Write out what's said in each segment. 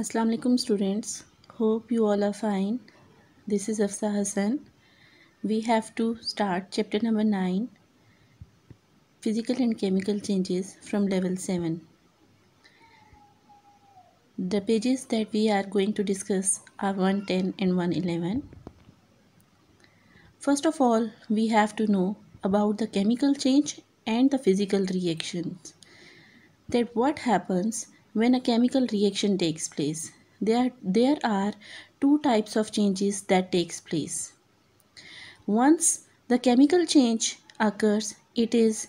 अस्सलाम alaikum students hope you all are fine this is Afsa Hassan we have to start chapter number 9 physical and chemical changes from level 7 the pages that we are going to discuss are 110 and 111 first of all we have to know about the chemical change and the physical reactions that what happens when a chemical reaction takes place. There, there are two types of changes that takes place. Once the chemical change occurs, it is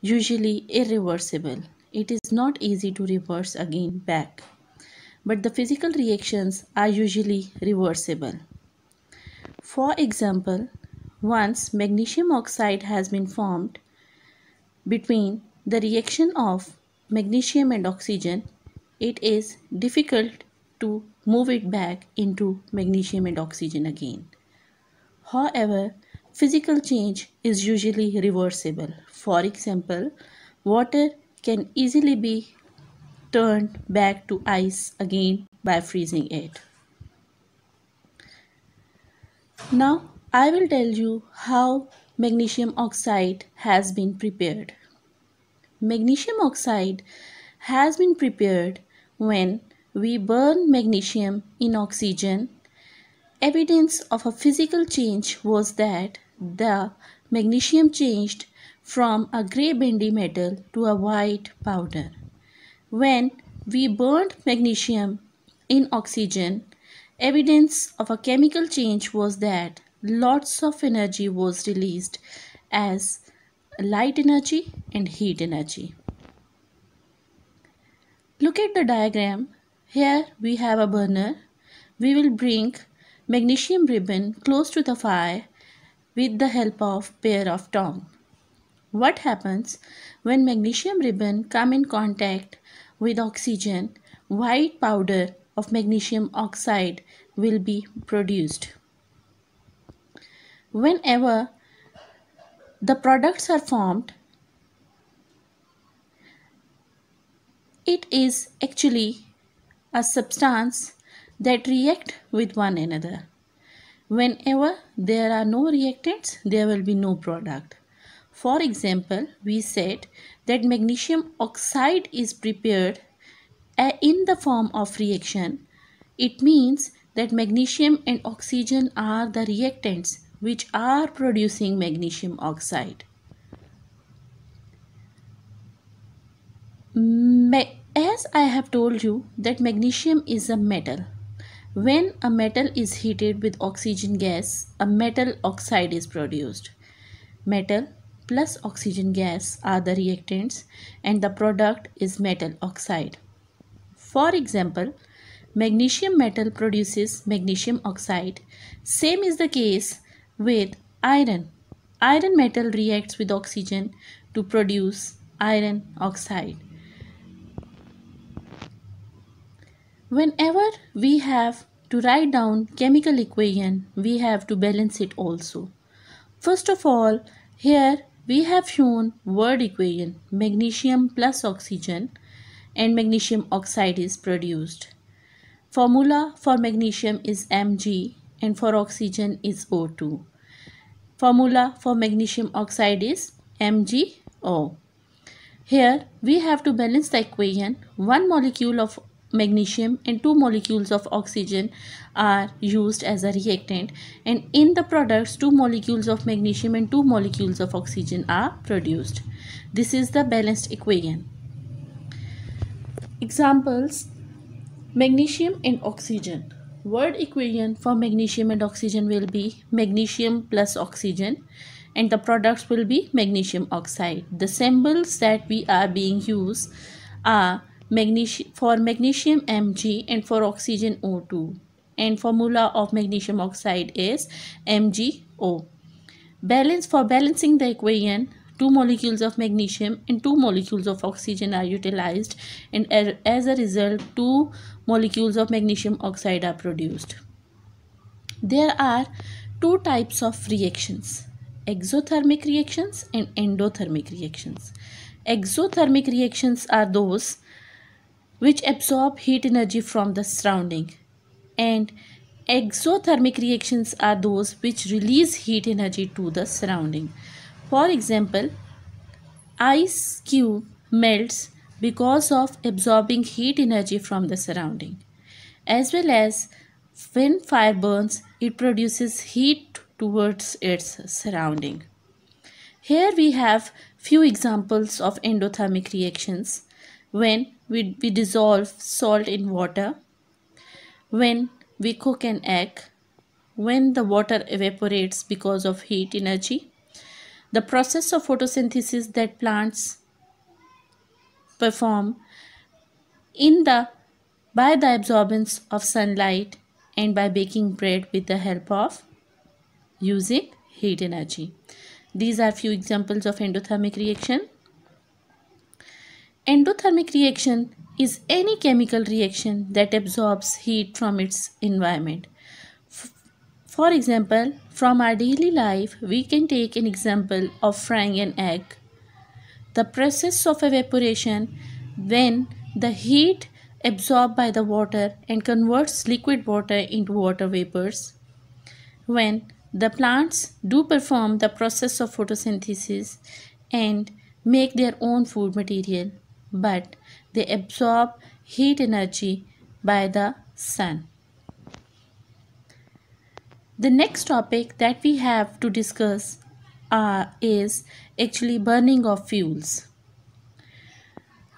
usually irreversible. It is not easy to reverse again back. But the physical reactions are usually reversible. For example, once magnesium oxide has been formed between the reaction of magnesium and oxygen, it is difficult to move it back into magnesium and oxygen again. However, physical change is usually reversible. For example, water can easily be turned back to ice again by freezing it. Now, I will tell you how magnesium oxide has been prepared. Magnesium oxide has been prepared when we burn magnesium in oxygen. Evidence of a physical change was that the magnesium changed from a grey bendy metal to a white powder. When we burned magnesium in oxygen, evidence of a chemical change was that lots of energy was released as light energy and heat energy. Look at the diagram. Here we have a burner. We will bring magnesium ribbon close to the fire with the help of pair of tongs. What happens when magnesium ribbon come in contact with oxygen? White powder of magnesium oxide will be produced. Whenever the products are formed, it is actually a substance that react with one another. Whenever there are no reactants, there will be no product. For example, we said that magnesium oxide is prepared uh, in the form of reaction. It means that magnesium and oxygen are the reactants which are producing magnesium oxide. As I have told you that magnesium is a metal. When a metal is heated with oxygen gas, a metal oxide is produced. Metal plus oxygen gas are the reactants and the product is metal oxide. For example, magnesium metal produces magnesium oxide. Same is the case with iron. Iron metal reacts with oxygen to produce iron oxide. Whenever we have to write down chemical equation, we have to balance it also. First of all, here we have shown word equation, magnesium plus oxygen and magnesium oxide is produced. Formula for magnesium is Mg and for oxygen is O2. Formula for magnesium oxide is MgO. Here we have to balance the equation. One molecule of magnesium and two molecules of oxygen are used as a reactant and in the products two molecules of magnesium and two molecules of oxygen are produced. This is the balanced equation. Examples Magnesium and oxygen word equation for magnesium and oxygen will be magnesium plus oxygen and the products will be magnesium oxide. The symbols that we are being used are magnesium for magnesium Mg and for oxygen O2 and formula of magnesium oxide is MgO. Balance for balancing the equation 2 molecules of magnesium and 2 molecules of oxygen are utilized and as a result 2 molecules of magnesium oxide are produced. There are two types of reactions exothermic reactions and endothermic reactions. Exothermic reactions are those which absorb heat energy from the surrounding and exothermic reactions are those which release heat energy to the surrounding. For example, ice cube melts because of absorbing heat energy from the surrounding. As well as when fire burns, it produces heat towards its surrounding. Here we have few examples of endothermic reactions when we, we dissolve salt in water, when we cook an egg, when the water evaporates because of heat energy, the process of photosynthesis that plants perform in the by the absorbance of sunlight and by baking bread with the help of using heat energy. These are few examples of endothermic reaction. Endothermic reaction is any chemical reaction that absorbs heat from its environment. For example, from our daily life, we can take an example of frying an egg. The process of evaporation when the heat absorbed by the water and converts liquid water into water vapors. When the plants do perform the process of photosynthesis and make their own food material, but they absorb heat energy by the sun. The next topic that we have to discuss uh, is actually burning of fuels.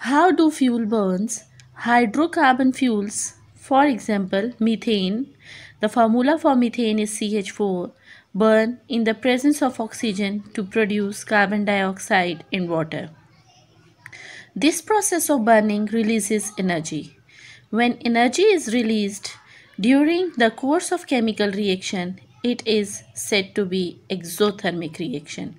How do fuel burns? Hydrocarbon fuels, for example, methane, the formula for methane is CH4, burn in the presence of oxygen to produce carbon dioxide in water. This process of burning releases energy. When energy is released, during the course of chemical reaction, it is said to be exothermic reaction.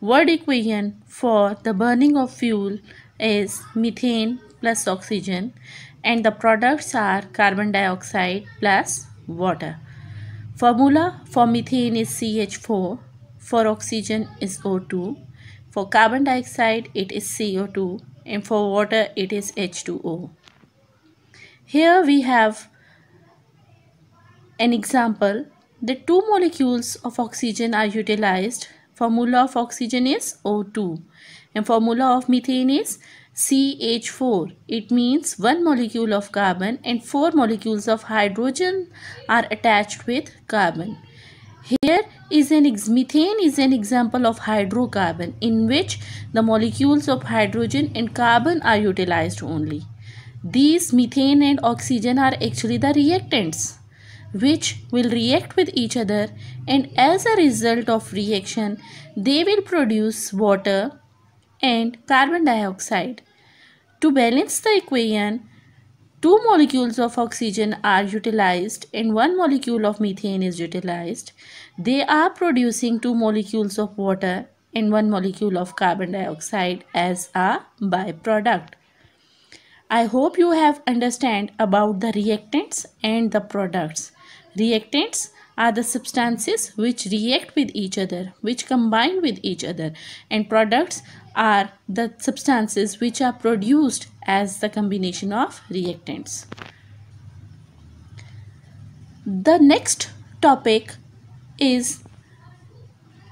Word equation for the burning of fuel is methane plus oxygen and the products are carbon dioxide plus water. Formula for methane is CH4, for oxygen is O2, for carbon dioxide it is CO2 and for water it is H2O. Here we have an example, the two molecules of oxygen are utilized. Formula of oxygen is O2 and formula of methane is CH4. It means one molecule of carbon and four molecules of hydrogen are attached with carbon. Here is an methane is an example of hydrocarbon in which the molecules of hydrogen and carbon are utilized only. These methane and oxygen are actually the reactants which will react with each other and as a result of reaction they will produce water and carbon dioxide. To balance the equation, two molecules of oxygen are utilized and one molecule of methane is utilized. They are producing two molecules of water and one molecule of carbon dioxide as a byproduct. I hope you have understand about the reactants and the products. Reactants are the substances which react with each other, which combine with each other. And products are the substances which are produced as the combination of reactants. The next topic is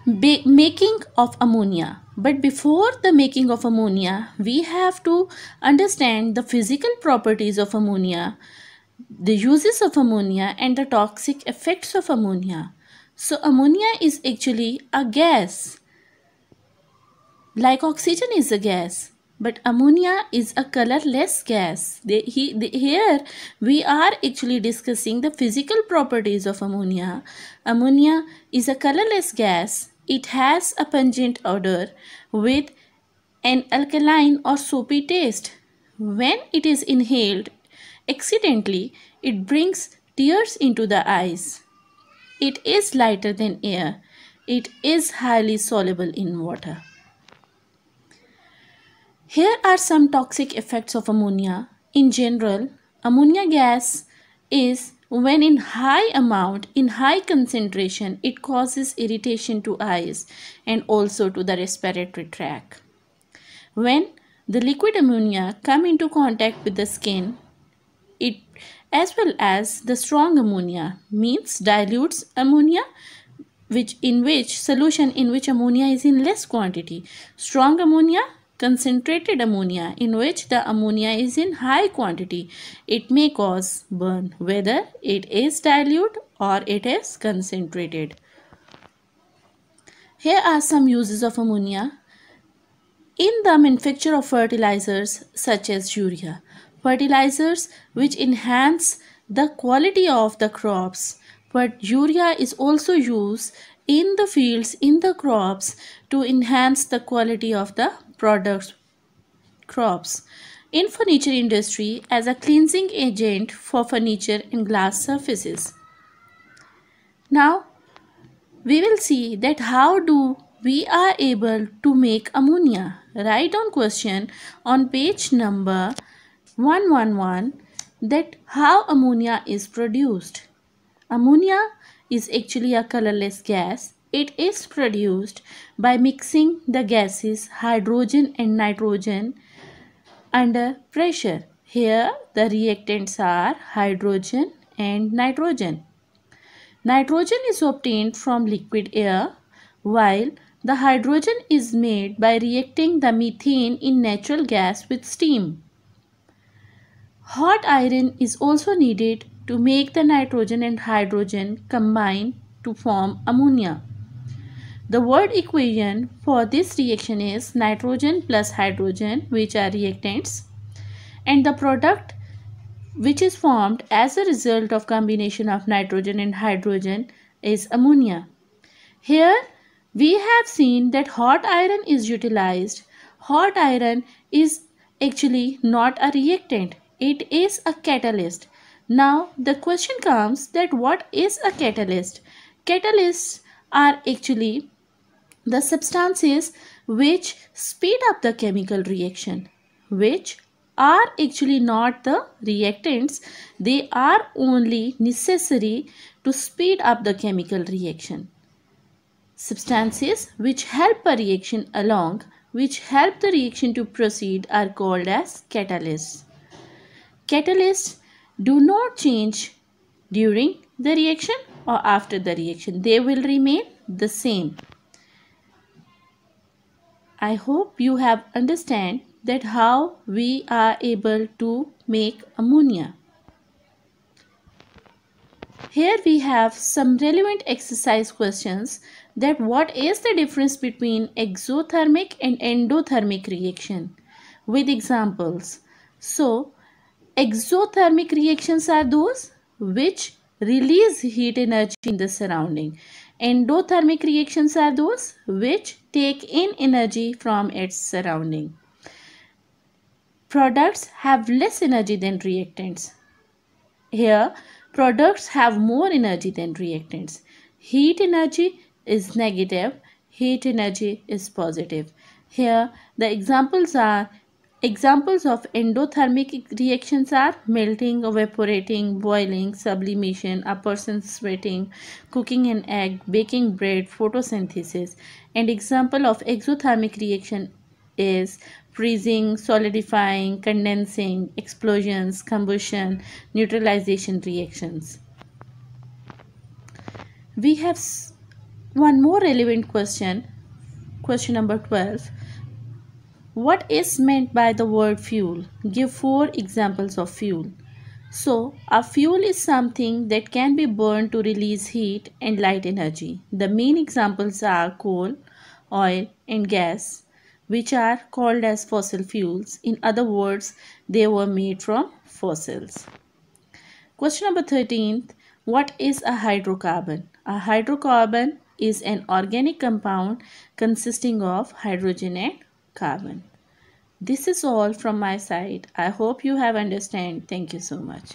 making of ammonia. But before the making of ammonia, we have to understand the physical properties of ammonia the uses of ammonia and the toxic effects of ammonia. So ammonia is actually a gas. Like oxygen is a gas. But ammonia is a colorless gas. here we are actually discussing the physical properties of ammonia. Ammonia is a colorless gas. It has a pungent odor with an alkaline or soapy taste. When it is inhaled, Accidentally, it brings tears into the eyes. It is lighter than air. It is highly soluble in water. Here are some toxic effects of ammonia. In general, ammonia gas is when in high amount in high concentration it causes irritation to eyes and also to the respiratory tract when the liquid ammonia come into contact with the skin it as well as the strong ammonia means dilutes ammonia which in which solution in which ammonia is in less quantity strong ammonia concentrated ammonia in which the ammonia is in high quantity it may cause burn whether it is dilute or it is concentrated here are some uses of ammonia in the manufacture of fertilizers such as urea fertilizers which enhance the quality of the crops. But urea is also used in the fields, in the crops to enhance the quality of the products, crops. In furniture industry as a cleansing agent for furniture and glass surfaces. Now, we will see that how do we are able to make ammonia. Write down question on page number 111 that how ammonia is produced. Ammonia is actually a colorless gas. It is produced by mixing the gases hydrogen and nitrogen under pressure. Here the reactants are hydrogen and nitrogen. Nitrogen is obtained from liquid air while the hydrogen is made by reacting the methane in natural gas with steam. Hot iron is also needed to make the nitrogen and hydrogen combine to form ammonia. The word equation for this reaction is nitrogen plus hydrogen which are reactants and the product which is formed as a result of combination of nitrogen and hydrogen is ammonia. Here we have seen that hot iron is utilized. Hot iron is actually not a reactant it is a catalyst. Now the question comes that what is a catalyst? Catalysts are actually the substances which speed up the chemical reaction which are actually not the reactants they are only necessary to speed up the chemical reaction substances which help a reaction along which help the reaction to proceed are called as catalysts catalysts do not change during the reaction or after the reaction. They will remain the same. I hope you have understand that how we are able to make ammonia. Here we have some relevant exercise questions that what is the difference between exothermic and endothermic reaction with examples. So Exothermic reactions are those which release heat energy in the surrounding. Endothermic reactions are those which take in energy from its surrounding. Products have less energy than reactants. Here, products have more energy than reactants. Heat energy is negative, heat energy is positive. Here, the examples are Examples of endothermic reactions are melting, evaporating, boiling, sublimation, a person sweating, cooking an egg, baking bread, photosynthesis. And example of exothermic reaction is freezing, solidifying, condensing, explosions, combustion, neutralization reactions. We have one more relevant question, question number 12 what is meant by the word fuel? Give four examples of fuel. So, a fuel is something that can be burned to release heat and light energy. The main examples are coal, oil and gas which are called as fossil fuels. In other words, they were made from fossils. Question number 13. What is a hydrocarbon? A hydrocarbon is an organic compound consisting of hydrogen and carbon. This is all from my side. I hope you have understand. Thank you so much.